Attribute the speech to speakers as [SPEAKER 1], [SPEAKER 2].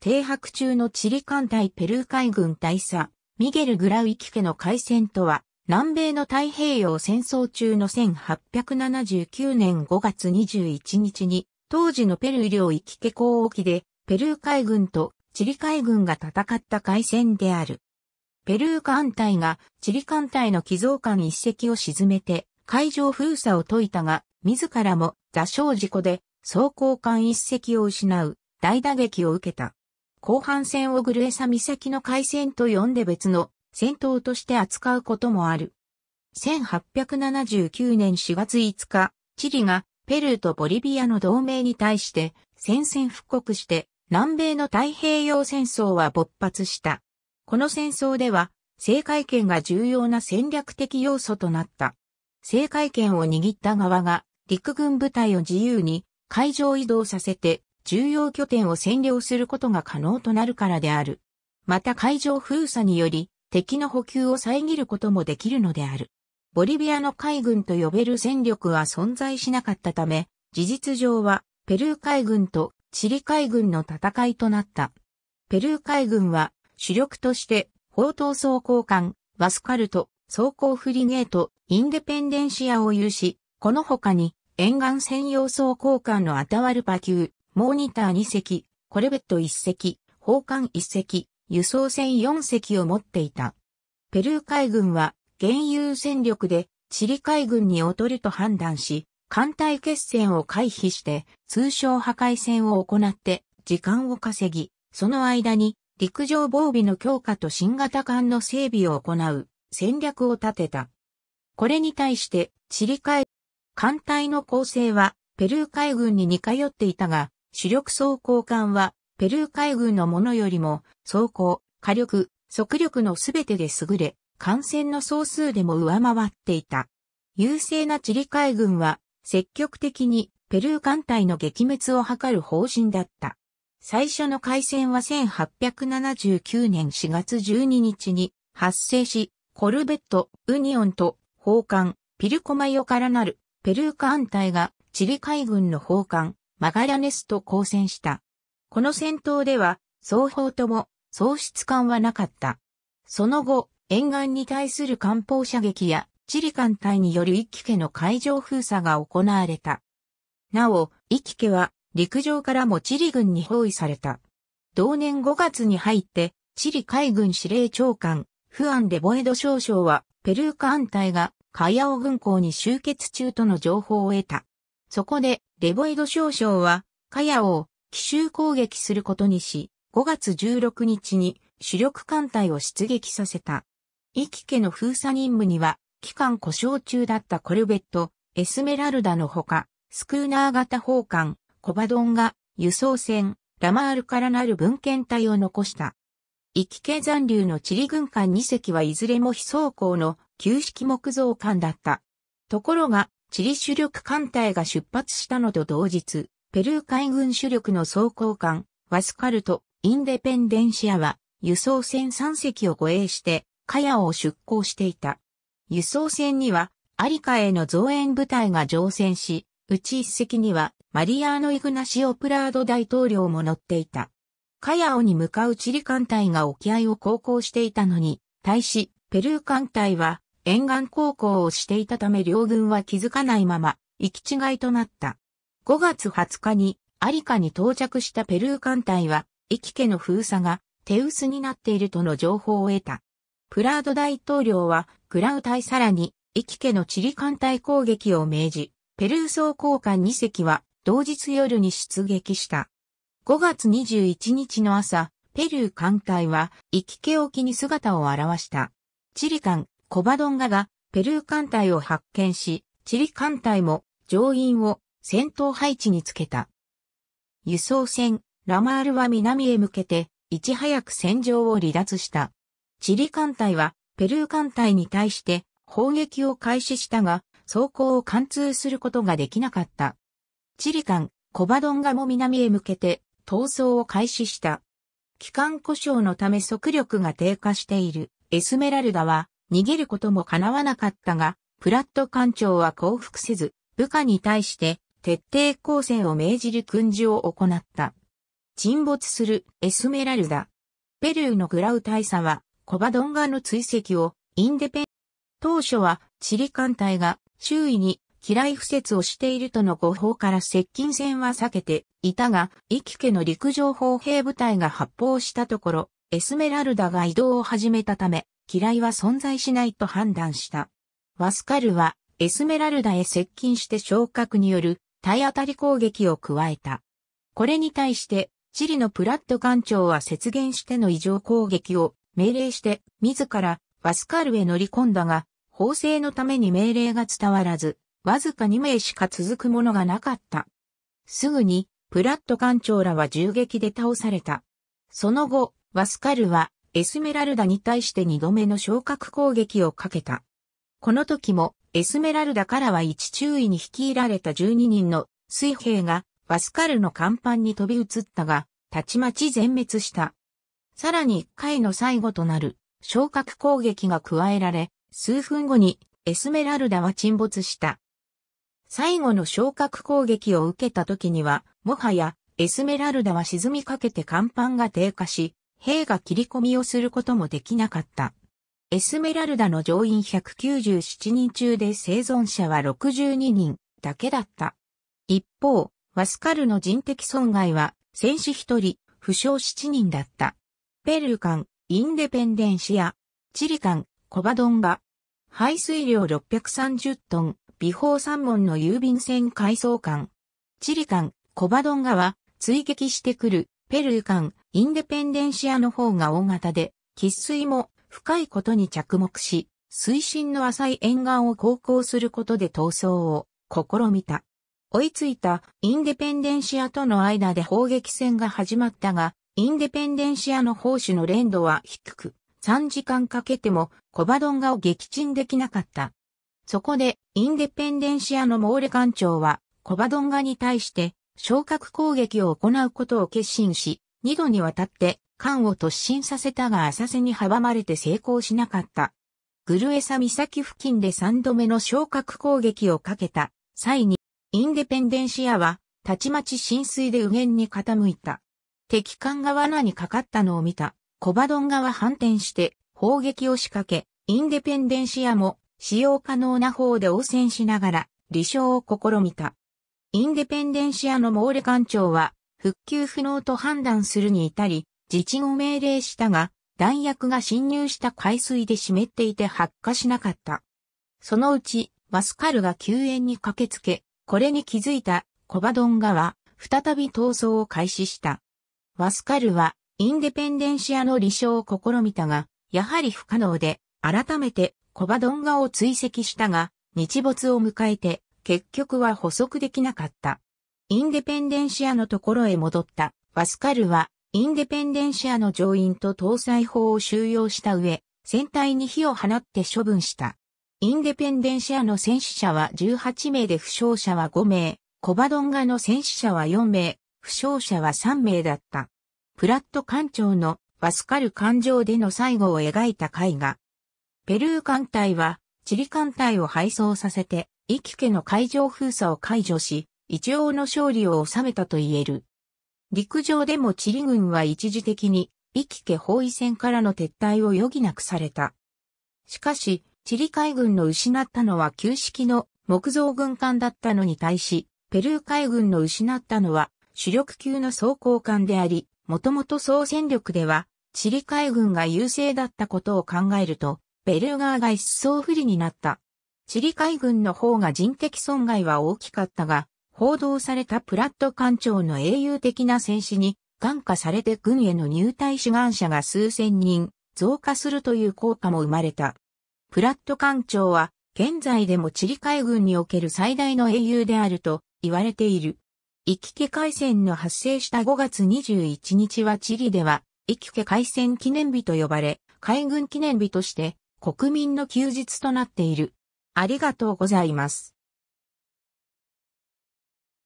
[SPEAKER 1] 停泊中のチリ艦隊ペルー海軍大佐、ミゲル・グラウイキ家の海戦とは、南米の太平洋戦争中の1879年5月21日に、当時のペルー領イキ家港沖で、ペルー海軍とチリ海軍が戦った海戦である。ペルー艦隊がチリ艦隊の寄贈艦一隻を沈めて、海上封鎖を解いたが、自らも座礁事故で、装甲艦一隻を失う大打撃を受けた。後半戦をグルエサ岬の海戦と呼んで別の戦闘として扱うこともある。1879年4月5日、チリがペルーとボリビアの同盟に対して戦線復刻して南米の太平洋戦争は勃発した。この戦争では政界権が重要な戦略的要素となった。政界権を握った側が陸軍部隊を自由に海上移動させて重要拠点を占領することが可能となるからである。また海上封鎖により敵の補給を遮ることもできるのである。ボリビアの海軍と呼べる戦力は存在しなかったため、事実上はペルー海軍とチリ海軍の戦いとなった。ペルー海軍は主力として砲塔装甲艦、バスカルト、装甲フリゲート、インデペンデンシアを有し、この他に沿岸専用装甲艦のアタワルパ級、モーニター2隻、コルベット1隻、砲艦1隻、輸送船4隻を持っていた。ペルー海軍は、原油戦力で、チリ海軍に劣ると判断し、艦隊決戦を回避して、通称破壊戦を行って、時間を稼ぎ、その間に、陸上防備の強化と新型艦の整備を行う戦略を立てた。これに対して、チリ海、艦隊の構成は、ペルー海軍に似通っていたが、主力装甲艦は、ペルー海軍のものよりも、装甲、火力、速力のすべてで優れ、艦船の総数でも上回っていた。優勢なチリ海軍は、積極的にペルー艦隊の撃滅を図る方針だった。最初の海戦は1879年4月12日に発生し、コルベット、ウニオンと砲艦、ピルコマヨからなるペルー艦隊がチリ海軍の砲艦、マガラネスと交戦した。この戦闘では、双方とも喪失感はなかった。その後、沿岸に対する艦砲射撃やチリ艦隊による一気家の海上封鎖が行われた。なお、一気家は陸上からもチリ軍に包囲された。同年5月に入って、チリ海軍司令長官、フアン・デ・ボエド少将は、ペルー艦隊がカヤオ軍港に集結中との情報を得た。そこで、レボエド少将は、カヤを奇襲攻撃することにし、5月16日に主力艦隊を出撃させた。イキ家の封鎖任務には、期間故障中だったコルベット、エスメラルダのほか、スクーナー型砲艦、コバドンが輸送船、ラマールからなる文献隊を残した。イキ家残留のチリ軍艦2隻はいずれも非装甲の旧式木造艦だった。ところが、チリ主力艦隊が出発したのと同日、ペルー海軍主力の装甲艦、ワスカルト、インデペンデンシアは、輸送船3隻を護衛して、カヤを出港していた。輸送船には、アリカへの増援部隊が乗船し、うち1隻には、マリアーノ・イグナシオ・プラード大統領も乗っていた。カヤオに向かうチリ艦隊が沖合を航行していたのに、対し、ペルー艦隊は、沿岸航行をしていたため両軍は気づかないまま、行き違いとなった。5月20日に、アリカに到着したペルー艦隊は、イキ家の封鎖が、手薄になっているとの情報を得た。プラード大統領は、クラウ隊さらに、イキ家のチリ艦隊攻撃を命じ、ペルー総交艦2隻は、同日夜に出撃した。5月21日の朝、ペルー艦隊は、イキ家沖に姿を現した。チリ艦、コバドンガがペルー艦隊を発見し、チリ艦隊も乗員を戦闘配置につけた。輸送船ラマールは南へ向けていち早く戦場を離脱した。チリ艦隊はペルー艦隊に対して砲撃を開始したが、走行を貫通することができなかった。チリ艦コバドンガも南へ向けて闘争を開始した。機関故障のため速力が低下しているエスメラルダは逃げることも叶わなかったが、プラット艦長は降伏せず、部下に対して徹底抗戦を命じる訓示を行った。沈没するエスメラルダ。ペルーのグラウ大佐はコバドンガの追跡をインデペン、当初はチリ艦隊が周囲に機雷敷設をしているとの誤報から接近戦は避けていたが、イキ家の陸上砲兵部隊が発砲したところ、エスメラルダが移動を始めたため、嫌いは存在しないと判断した。ワスカルはエスメラルダへ接近して昇格による体当たり攻撃を加えた。これに対して、チリのプラット艦長は雪原しての異常攻撃を命令して自らワスカルへ乗り込んだが、法制のために命令が伝わらず、わずか2名しか続くものがなかった。すぐに、プラット艦長らは銃撃で倒された。その後、ワスカルはエスメラルダに対して2度目の昇格攻撃をかけた。この時も、エスメラルダからは一注意に率いられた12人の水兵がバスカルの甲板に飛び移ったが、たちまち全滅した。さらに1回の最後となる昇格攻撃が加えられ、数分後にエスメラルダは沈没した。最後の昇格攻撃を受けた時には、もはやエスメラルダは沈みかけて甲板が低下し、兵が切り込みをすることもできなかった。エスメラルダの乗員197人中で生存者は62人だけだった。一方、ワスカルの人的損害は戦死1人、負傷7人だった。ペルー艦、インデペンデンシア、チリ艦、コバドンガ、排水量630トン、美法三門の郵便船改装艦。チリ艦、コバドンガは追撃してくるペルー艦、インデペンデンシアの方が大型で、喫水も深いことに着目し、水深の浅い沿岸を航行することで闘争を試みた。追いついたインデペンデンシアとの間で砲撃戦が始まったが、インデペンデンシアの砲手の連度は低く、3時間かけてもコバドンガを撃沈できなかった。そこで、インデペンデンシアのモーレ艦長は、コバドンガに対して、昇格攻撃を行うことを決心し、二度にわたって艦を突進させたが浅瀬に阻まれて成功しなかった。グルエサ岬付近で三度目の昇格攻撃をかけた際に、インデペンデンシアは、たちまち浸水で右辺に傾いた。敵艦が罠にかかったのを見た、コバドン側反転して砲撃を仕掛け、インデペンデンシアも使用可能な方で応戦しながら、離勝を試みた。インデペンデンシアのモーレ艦長は、復旧不能と判断するに至り、自治を命令したが、弾薬が侵入した海水で湿っていて発火しなかった。そのうち、マスカルが救援に駆けつけ、これに気づいたコバドンガは、再び逃走を開始した。ワスカルは、インデペンデンシアの離証を試みたが、やはり不可能で、改めてコバドンガを追跡したが、日没を迎えて、結局は捕捉できなかった。インデペンデンシアのところへ戻った。ワスカルは、インデペンデンシアの乗員と搭載砲を収容した上、船体に火を放って処分した。インデペンデンシアの戦死者は18名で負傷者は5名、コバドンガの戦死者は4名、負傷者は3名だった。プラット艦長のワスカル艦上での最後を描いた絵画。ペルー艦隊は、チリ艦隊を配送させて、イキケの海上封鎖を解除し、一応の勝利を収めたと言える。陸上でもチリ軍は一時的に、イキケ包囲戦からの撤退を余儀なくされた。しかし、チリ海軍の失ったのは旧式の木造軍艦だったのに対し、ペルー海軍の失ったのは主力級の装甲艦であり、もともと総戦力では、チリ海軍が優勢だったことを考えると、ペルー側が一層不利になった。チリ海軍の方が人的損害は大きかったが、報道されたプラット艦長の英雄的な戦死に、感化されて軍への入隊志願者が数千人、増加するという効果も生まれた。プラット艦長は、現在でもチリ海軍における最大の英雄であると言われている。行き来海戦の発生した5月21日はチリでは、行き来海戦記念日と呼ばれ、海軍記念日として国民の休日となっている。ありがとうございます。